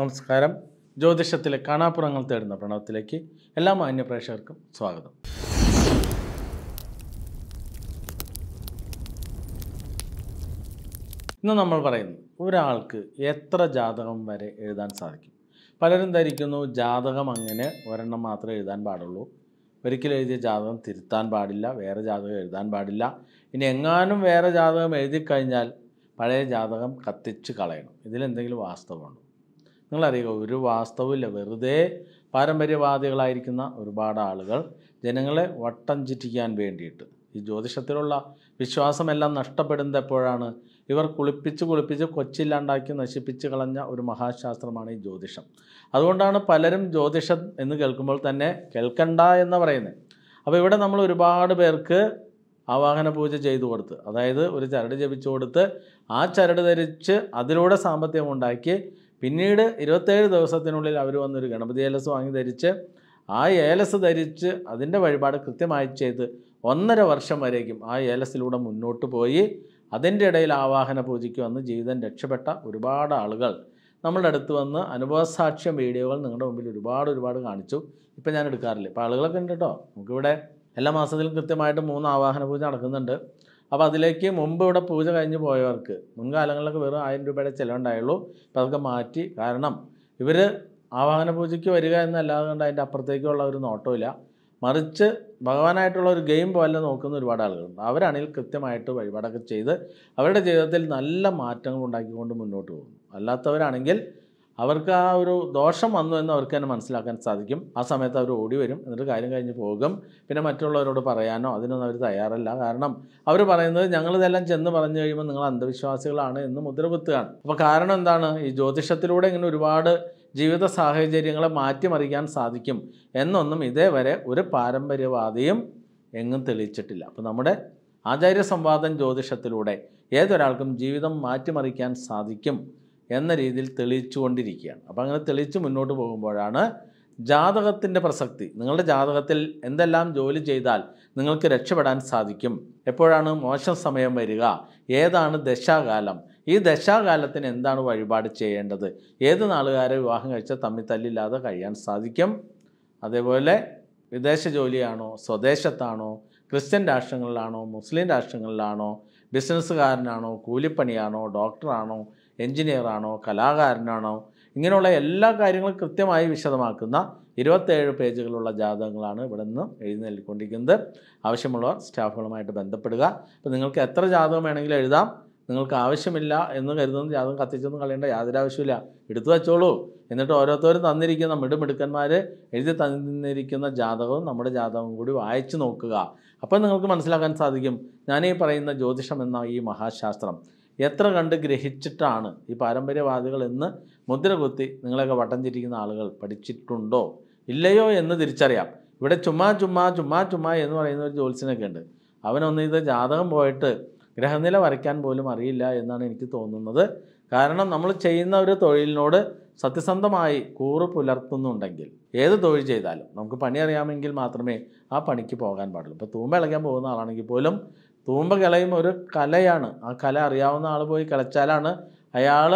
നമസ്കാരം ജ്യോതിഷത്തിലെ കാണാപ്പുറങ്ങൾ തേടുന്ന പ്രണവത്തിലേക്ക് എല്ലാ മാന്യ പ്രേക്ഷകർക്കും സ്വാഗതം ഇന്ന് നമ്മൾ പറയുന്നത് ഒരാൾക്ക് എത്ര ജാതകം വരെ എഴുതാൻ സാധിക്കും പലരും ധരിക്കുന്നു ജാതകം അങ്ങനെ ഒരെണ്ണം മാത്രമേ എഴുതാൻ പാടുള്ളൂ ഒരിക്കലും എഴുതിയ ജാതകം തിരുത്താൻ പാടില്ല വേറെ ജാതകം എഴുതാൻ പാടില്ല ഇനി എങ്ങാനും വേറെ ജാതകം എഴുതി കഴിഞ്ഞാൽ പഴയ ജാതകം കത്തിച്ച് കളയണം ഇതിലെന്തെങ്കിലും വാസ്തവമുണ്ടോ നിങ്ങളറിയുക ഒരു വാസ്തവില്ല വെറുതെ പാരമ്പര്യവാദികളായിരിക്കുന്ന ഒരുപാട് ആളുകൾ ജനങ്ങളെ വട്ടം ചുറ്റിക്കാൻ വേണ്ടിയിട്ട് ഈ ജ്യോതിഷത്തിലുള്ള വിശ്വാസമെല്ലാം നഷ്ടപ്പെടുന്നത് എപ്പോഴാണ് ഇവർ കുളിപ്പിച്ച് കുളിപ്പിച്ച് കൊച്ചില്ലാണ്ടാക്കി നശിപ്പിച്ച് കളഞ്ഞ ഒരു മഹാശാസ്ത്രമാണ് ഈ ജ്യോതിഷം അതുകൊണ്ടാണ് പലരും ജ്യോതിഷം എന്ന് കേൾക്കുമ്പോൾ തന്നെ കേൾക്കണ്ട എന്ന് പറയുന്നത് അപ്പോൾ ഇവിടെ നമ്മൾ ഒരുപാട് പേർക്ക് ആവാഹന പൂജ ചെയ്തു കൊടുത്ത് അതായത് ഒരു ചരട് ജപിച്ചു കൊടുത്ത് ആ ചരട് ധരിച്ച് അതിലൂടെ സാമ്പത്തികം ഉണ്ടാക്കി പിന്നീട് ഇരുപത്തേഴ് ദിവസത്തിനുള്ളിൽ അവർ വന്നൊരു ഗണപതി ഏലസ് വാങ്ങി ധരിച്ച് ആ ഏലസ് ധരിച്ച് അതിൻ്റെ വഴിപാട് കൃത്യമായി ചെയ്ത് ഒന്നര വർഷം വരേക്കും ആ ഏലസിലൂടെ മുന്നോട്ട് പോയി അതിൻ്റെ ഇടയിൽ ആവാഹന പൂജയ്ക്ക് വന്ന് ജീവിതം രക്ഷപ്പെട്ട ഒരുപാട് ആളുകൾ നമ്മളുടെ അടുത്ത് വന്ന് അനുഭവസാക്ഷ്യം വീഡിയോകൾ നിങ്ങളുടെ മുമ്പിൽ ഒരുപാട് ഒരുപാട് കാണിച്ചു ഇപ്പം ഞാൻ എടുക്കാറില്ല ഇപ്പോൾ ആളുകളൊക്കെ ഉണ്ട് കേട്ടോ നമുക്കിവിടെ എല്ലാ മാസത്തിലും കൃത്യമായിട്ട് മൂന്ന് ആവാഹന പൂജ നടക്കുന്നുണ്ട് അപ്പോൾ അതിലേക്ക് മുമ്പ് ഇവിടെ പൂജ കഴിഞ്ഞ് പോയവർക്ക് മുൻകാലങ്ങളിലൊക്കെ വെറും ആയിരം രൂപയുടെ ചിലവുണ്ടായുള്ളൂ അപ്പോൾ അതൊക്കെ മാറ്റി കാരണം ഇവർ ആവാഹന പൂജയ്ക്ക് വരിക എന്നല്ലാതെ കൊണ്ട് അതിൻ്റെ അപ്പുറത്തേക്കുള്ള ഒരു നോട്ടമില്ല മറിച്ച് ഭഗവാനായിട്ടുള്ള ഒരു ഗെയിം പോലെ നോക്കുന്ന ഒരുപാട് ആളുകളുണ്ട് അവരാണെങ്കിൽ കൃത്യമായിട്ട് വഴിപാടൊക്കെ ചെയ്ത് അവരുടെ ജീവിതത്തിൽ നല്ല മാറ്റങ്ങൾ ഉണ്ടാക്കിക്കൊണ്ട് മുന്നോട്ട് പോകുന്നു അല്ലാത്തവരാണെങ്കിൽ അവർക്ക് ആ ഒരു ദോഷം വന്നു എന്ന് അവർക്ക് തന്നെ മനസ്സിലാക്കാൻ സാധിക്കും ആ സമയത്ത് അവർ ഓടി വരും എന്നിട്ട് കാര്യം കഴിഞ്ഞ് പോകും പിന്നെ മറ്റുള്ളവരോട് പറയാനോ അതിനൊന്നും അവർ തയ്യാറല്ല കാരണം അവർ പറയുന്നത് ഞങ്ങളിതെല്ലാം ചെന്ന് പറഞ്ഞു കഴിയുമ്പോൾ നിങ്ങൾ അന്ധവിശ്വാസികളാണ് എന്ന് മുദ്രകുത്തുകയാണ് അപ്പോൾ കാരണം എന്താണ് ഈ ജ്യോതിഷത്തിലൂടെ ഇങ്ങനെ ഒരുപാട് ജീവിത സാഹചര്യങ്ങളെ മാറ്റിമറിക്കാൻ സാധിക്കും എന്നൊന്നും ഇതേവരെ ഒരു പാരമ്പര്യവാദിയും എങ്ങും തെളിയിച്ചിട്ടില്ല അപ്പോൾ നമ്മുടെ ആചാര്യ സംവാദം ജ്യോതിഷത്തിലൂടെ ഏതൊരാൾക്കും ജീവിതം മാറ്റിമറിക്കാൻ സാധിക്കും എന്ന രീതിയിൽ തെളിയിച്ചുകൊണ്ടിരിക്കുകയാണ് അപ്പോൾ അങ്ങനെ തെളിയിച്ച് മുന്നോട്ട് പോകുമ്പോഴാണ് ജാതകത്തിൻ്റെ പ്രസക്തി നിങ്ങളുടെ ജാതകത്തിൽ എന്തെല്ലാം ജോലി ചെയ്താൽ നിങ്ങൾക്ക് രക്ഷപ്പെടാൻ സാധിക്കും എപ്പോഴാണ് മോശം സമയം വരിക ഏതാണ് ദശാകാലം ഈ ദശാകാലത്തിന് എന്താണ് വഴിപാട് ചെയ്യേണ്ടത് ഏത് നാളുകാരെ വിവാഹം കഴിച്ചാൽ തമ്മിൽ തല്ലില്ലാതെ കഴിയാൻ സാധിക്കും അതേപോലെ വിദേശ ജോലിയാണോ സ്വദേശത്താണോ ക്രിസ്ത്യൻ രാഷ്ട്രങ്ങളിലാണോ മുസ്ലിം രാഷ്ട്രങ്ങളിലാണോ ബിസിനസ്സുകാരനാണോ കൂലിപ്പണിയാണോ ഡോക്ടറാണോ എഞ്ചിനീയറാണോ കലാകാരനാണോ ഇങ്ങനെയുള്ള എല്ലാ കാര്യങ്ങളും കൃത്യമായി വിശദമാക്കുന്ന ഇരുപത്തേഴ് പേജുകളുള്ള ജാതകങ്ങളാണ് ഇവിടെ നിന്ന് എഴുതി നൽകിക്കൊണ്ടിരിക്കുന്നത് ആവശ്യമുള്ളവർ സ്റ്റാഫുകളുമായിട്ട് ബന്ധപ്പെടുക അപ്പോൾ നിങ്ങൾക്ക് എത്ര ജാതകം വേണമെങ്കിലും എഴുതാം നിങ്ങൾക്ക് ആവശ്യമില്ല എന്ന് കരുതുന്ന ജാതകം കത്തിച്ചൊന്നും കളയേണ്ട യാതൊരു ആവശ്യമില്ല എടുത്തു വെച്ചോളൂ എന്നിട്ട് ഓരോരുത്തരും തന്നിരിക്കുന്ന മിടുമിടുക്കന്മാർ എഴുതി തന്നിരിക്കുന്ന ജാതകവും നമ്മുടെ ജാതകവും കൂടി വായിച്ചു നോക്കുക അപ്പോൾ നിങ്ങൾക്ക് മനസ്സിലാക്കാൻ സാധിക്കും ഞാൻ ഈ പറയുന്ന ജ്യോതിഷം എന്ന ഈ മഹാശാസ്ത്രം എത്ര കണ്ട് ഗ്രഹിച്ചിട്ടാണ് ഈ പാരമ്പര്യവാദികൾ എന്ന് മുദ്രകുത്തി നിങ്ങളെയൊക്കെ വട്ടം ചിരിക്കുന്ന ആളുകൾ പഠിച്ചിട്ടുണ്ടോ ഇല്ലയോ എന്ന് തിരിച്ചറിയാം ഇവിടെ ചുമ്മാ ചുമ്മാ ചുമ്മാ ചുമ്മാ എന്ന് പറയുന്ന ഒരു ജോത്സ്യനൊക്കെ ഉണ്ട് അവനൊന്ന് ഇത് ജാതകം പോയിട്ട് ഗ്രഹനില വരയ്ക്കാൻ പോലും അറിയില്ല എന്നാണ് എനിക്ക് തോന്നുന്നത് കാരണം നമ്മൾ ചെയ്യുന്ന ഒരു തൊഴിലിനോട് സത്യസന്ധമായി കൂറ് പുലർത്തുന്നുണ്ടെങ്കിൽ ഏത് തൊഴിൽ ചെയ്താലും നമുക്ക് പണി അറിയാമെങ്കിൽ മാത്രമേ ആ പണിക്ക് പോകാൻ പാടുള്ളൂ ഇപ്പോൾ തൂമ്പ ഇളയ്ക്കാൻ പോകുന്ന ആളാണെങ്കിൽ പോലും തൂമ്പ കിളയും ഒരു കലയാണ് ആ കല അറിയാവുന്ന ആൾ പോയി കിളച്ചാലാണ് അയാൾ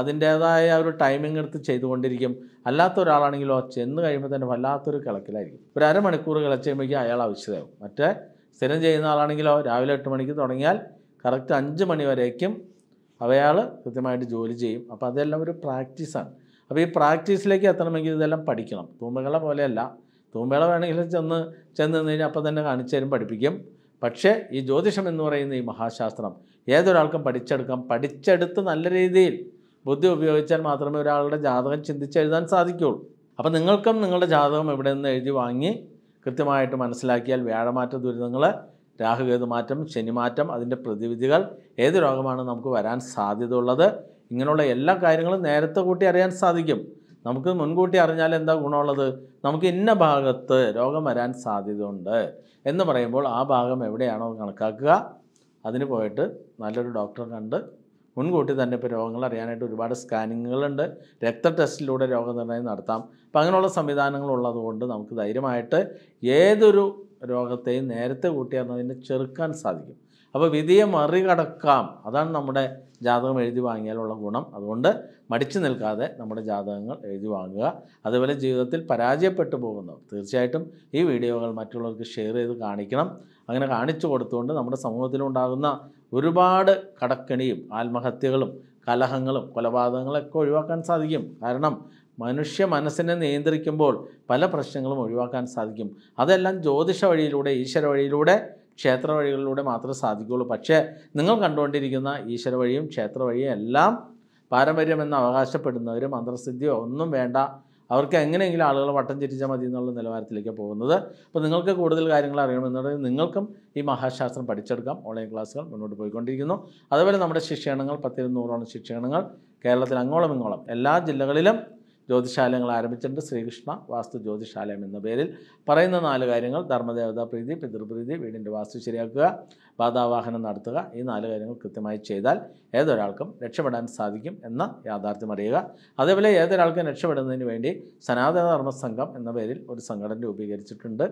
അതിൻ്റേതായ ഒരു ടൈമിംഗ് എടുത്ത് ചെയ്തുകൊണ്ടിരിക്കും അല്ലാത്ത ഒരാളാണെങ്കിലോ ചെന്ന് കഴിയുമ്പോൾ തന്നെ വല്ലാത്തൊരു കിളക്കിലായിരിക്കും ഒരു അരമണിക്കൂർ കിളച്ച് കഴിയുമ്പോഴേക്കും അയാൾ ആവശ്യതയാവും മറ്റേ സ്ഥിരം ചെയ്യുന്ന ആളാണെങ്കിലോ രാവിലെ എട്ട് മണിക്ക് തുടങ്ങിയാൽ കറക്റ്റ് അഞ്ച് മണി വരേക്കും അവയാൾ കൃത്യമായിട്ട് ജോലി ചെയ്യും അപ്പോൾ അതെല്ലാം ഒരു പ്രാക്ടീസാണ് അപ്പോൾ ഈ പ്രാക്ടീസിലേക്ക് എത്തണമെങ്കിൽ ഇതെല്ലാം പഠിക്കണം തൂമ്പകള പോലെയല്ല തൂമ്പകള വേണമെങ്കിൽ ചെന്ന് ചെന്ന് നിന്ന് കഴിഞ്ഞാൽ അപ്പം തന്നെ കാണിച്ചു തരും പഠിപ്പിക്കും പക്ഷേ ഈ ജ്യോതിഷം എന്ന് പറയുന്ന ഈ മഹാശാസ്ത്രം ഏതൊരാൾക്കും പഠിച്ചെടുക്കാം പഠിച്ചെടുത്ത് നല്ല രീതിയിൽ ബുദ്ധി ഉപയോഗിച്ചാൽ മാത്രമേ ഒരാളുടെ ജാതകം ചിന്തിച്ചെഴുതാൻ സാധിക്കുകയുള്ളൂ അപ്പോൾ നിങ്ങൾക്കും നിങ്ങളുടെ ജാതകം എവിടെ നിന്ന് എഴുതി വാങ്ങി കൃത്യമായിട്ട് മനസ്സിലാക്കിയാൽ വ്യാഴമാറ്റ ദുരിതങ്ങൾ രാഹുകേതുമാറ്റം ശനിമാറ്റം അതിൻ്റെ പ്രതിവിധികൾ ഏത് രോഗമാണ് നമുക്ക് വരാൻ സാധ്യതയുള്ളത് ഇങ്ങനെയുള്ള എല്ലാ കാര്യങ്ങളും നേരത്തെ കൂട്ടി അറിയാൻ സാധിക്കും നമുക്ക് മുൻകൂട്ടി അറിഞ്ഞാൽ എന്താ ഗുണമുള്ളത് നമുക്ക് ഇന്ന ഭാഗത്ത് രോഗം വരാൻ സാധ്യതയുണ്ട് എന്ന് പറയുമ്പോൾ ആ ഭാഗം എവിടെയാണോ കണക്കാക്കുക അതിന് പോയിട്ട് നല്ലൊരു ഡോക്ടറെ കണ്ട് മുൻകൂട്ടി തന്നെ ഇപ്പോൾ രോഗങ്ങൾ അറിയാനായിട്ട് ഒരുപാട് സ്കാനിങ്ങുകളുണ്ട് രക്ത ടെസ്റ്റിലൂടെ രോഗനിർണയം നടത്താം അപ്പം അങ്ങനെയുള്ള സംവിധാനങ്ങൾ ഉള്ളതുകൊണ്ട് നമുക്ക് ധൈര്യമായിട്ട് ഏതൊരു രോഗത്തെയും നേരത്തെ കൂട്ടിയാൽ അതിനെ ചെറുക്കാൻ സാധിക്കും അപ്പോൾ വിധിയെ മറികടക്കാം അതാണ് നമ്മുടെ ജാതകം എഴുതി വാങ്ങിയാലുള്ള ഗുണം അതുകൊണ്ട് മടിച്ചു നിൽക്കാതെ നമ്മുടെ ജാതകങ്ങൾ എഴുതി വാങ്ങുക അതുപോലെ ജീവിതത്തിൽ പരാജയപ്പെട്ടു പോകുന്നവർ തീർച്ചയായിട്ടും ഈ വീഡിയോകൾ മറ്റുള്ളവർക്ക് ഷെയർ ചെയ്ത് കാണിക്കണം അങ്ങനെ കാണിച്ചു കൊടുത്തുകൊണ്ട് നമ്മുടെ സമൂഹത്തിലുണ്ടാകുന്ന ഒരുപാട് കടക്കണിയും ആത്മഹത്യകളും കലഹങ്ങളും കൊലപാതകങ്ങളൊക്കെ ഒഴിവാക്കാൻ സാധിക്കും കാരണം മനുഷ്യ മനസ്സിനെ നിയന്ത്രിക്കുമ്പോൾ പല പ്രശ്നങ്ങളും ഒഴിവാക്കാൻ സാധിക്കും അതെല്ലാം ജ്യോതിഷ വഴിയിലൂടെ ഈശ്വര വഴിയിലൂടെ ക്ഷേത്ര വഴികളിലൂടെ മാത്രമേ സാധിക്കുകയുള്ളൂ പക്ഷേ നിങ്ങൾ കണ്ടുകൊണ്ടിരിക്കുന്ന ഈശ്വര വഴിയും ക്ഷേത്ര വഴിയും എല്ലാം പാരമ്പര്യമെന്ന് അവകാശപ്പെടുന്നവർ മന്ത്രസിദ്ധിയോ ഒന്നും വേണ്ട അവർക്ക് എങ്ങനെയെങ്കിലും ആളുകൾ വട്ടം ചരിച്ചാൽ മതി എന്നുള്ള നിലവാരത്തിലേക്ക് പോകുന്നത് അപ്പോൾ നിങ്ങൾക്ക് കൂടുതൽ കാര്യങ്ങൾ അറിയണമെന്നുണ്ടെങ്കിൽ നിങ്ങൾക്കും ഈ മഹാശാസ്ത്രം പഠിച്ചെടുക്കാം ഓൺലൈൻ ക്ലാസ്സുകൾ മുന്നോട്ട് പോയിക്കൊണ്ടിരിക്കുന്നു അതുപോലെ നമ്മുടെ ശിക്ഷണങ്ങൾ പത്തിരുന്നൂറോളം ശിക്ഷണങ്ങൾ കേരളത്തിൽ അങ്ങോളം ഇങ്ങോളം എല്ലാ ജില്ലകളിലും ജ്യോതിശാലയങ്ങൾ ആരംഭിച്ചിട്ടുണ്ട് ശ്രീകൃഷ്ണ വാസ്തു ജ്യോതിശാലയം എന്ന പേരിൽ പറയുന്ന നാല് കാര്യങ്ങൾ ധർമ്മദേവതാ പ്രീതി പിതൃപ്രീതി വീടിൻ്റെ വാസ്തു ശരിയാക്കുക ബാധാവാഹനം നടത്തുക ഈ നാല് കാര്യങ്ങൾ കൃത്യമായി ചെയ്താൽ ഏതൊരാൾക്കും രക്ഷപ്പെടാൻ സാധിക്കും എന്ന യാഥാർത്ഥ്യം അറിയുക അതേപോലെ ഏതൊരാൾക്കും രക്ഷപ്പെടുന്നതിന് വേണ്ടി സനാതന ധർമ്മ സംഘം എന്ന പേരിൽ ഒരു സംഘടന രൂപീകരിച്ചിട്ടുണ്ട്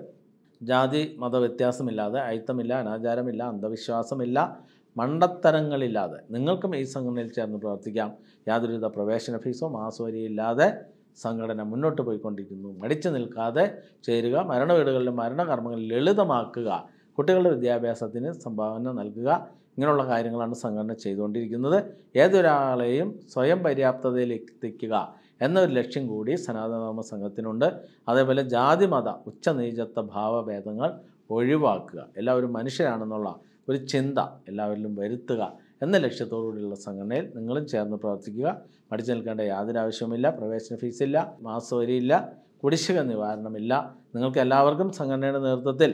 ജാതി മതവ്യത്യാസമില്ലാതെ അയിത്തമില്ല അനാചാരമില്ല അന്ധവിശ്വാസമില്ല മണ്ടത്തരങ്ങളില്ലാതെ നിങ്ങൾക്കും ഈ സംഘടനയിൽ ചേർന്ന് പ്രവർത്തിക്കാം യാതൊരുവിധ പ്രവേശന ഫീസോ മാസവരിയില്ലാതെ സംഘടന മുന്നോട്ട് പോയിക്കൊണ്ടിരിക്കുന്നു മടിച്ചു നിൽക്കാതെ ചേരുക വീടുകളിലും മരണകർമ്മങ്ങൾ ലളിതമാക്കുക കുട്ടികളുടെ വിദ്യാഭ്യാസത്തിന് സംഭാവന നൽകുക ഇങ്ങനെയുള്ള കാര്യങ്ങളാണ് സംഘടന ചെയ്തുകൊണ്ടിരിക്കുന്നത് ഏതൊരാളെയും സ്വയം പര്യാപ്തതയിൽ എത്തിക്കുക എന്നൊരു ലക്ഷ്യം കൂടി സനാതനധർമ്മ സംഘത്തിനുണ്ട് അതേപോലെ ജാതിമത ഉച്ചനീചത്വ ഭാവഭേദങ്ങൾ ഒഴിവാക്കുക എല്ലാവരും മനുഷ്യരാണെന്നുള്ള ഒരു ചിന്ത എല്ലാവരിലും വരുത്തുക എന്ന ലക്ഷ്യത്തോടുകൂടിയുള്ള സംഘടനയിൽ നിങ്ങളും ചേർന്ന് പ്രവർത്തിക്കുക പഠിച്ചു നിൽക്കേണ്ട യാതൊരു ആവശ്യവുമില്ല പ്രവേശന ഫീസില്ല മാസവരിയില്ല കുടിശ്ശിക നിവാരണമില്ല നിങ്ങൾക്ക് എല്ലാവർക്കും സംഘടനയുടെ നേതൃത്വത്തിൽ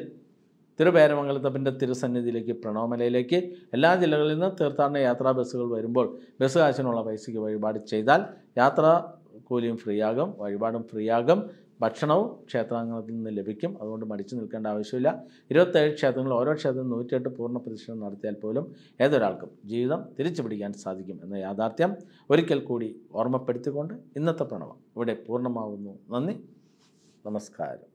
തിരുപേരമംഗലത്തപ്പിൻ്റെ തിരുസന്നിധിയിലേക്ക് പ്രണോമലയിലേക്ക് എല്ലാ ജില്ലകളിൽ നിന്ന് തീർത്ഥാടന യാത്രാ ബസ്സുകൾ വരുമ്പോൾ ബസ് കാശിനുള്ള പൈസയ്ക്ക് വഴിപാട് ചെയ്താൽ യാത്രാ കൂലിയും ഫ്രീ ആകും വഴിപാടും ഫ്രീ ആകും ഭക്ഷണവും ക്ഷേത്രാങ്കണത്തിൽ നിന്ന് ലഭിക്കും അതുകൊണ്ട് മടിച്ചു നിൽക്കേണ്ട ആവശ്യമില്ല ഇരുപത്തേഴ് ക്ഷേത്രങ്ങൾ ഓരോ ക്ഷേത്രത്തിൽ നൂറ്റിയെട്ട് പൂർണ്ണ പ്രതിഷ്ഠ നടത്തിയാൽ പോലും ഏതൊരാൾക്കും ജീവിതം തിരിച്ചു പിടിക്കാൻ സാധിക്കും എന്ന യാഥാർത്ഥ്യം ഒരിക്കൽ കൂടി ഓർമ്മപ്പെടുത്തിക്കൊണ്ട് ഇന്നത്തെ പ്രണവം ഇവിടെ പൂർണ്ണമാകുന്നു നന്ദി നമസ്കാരം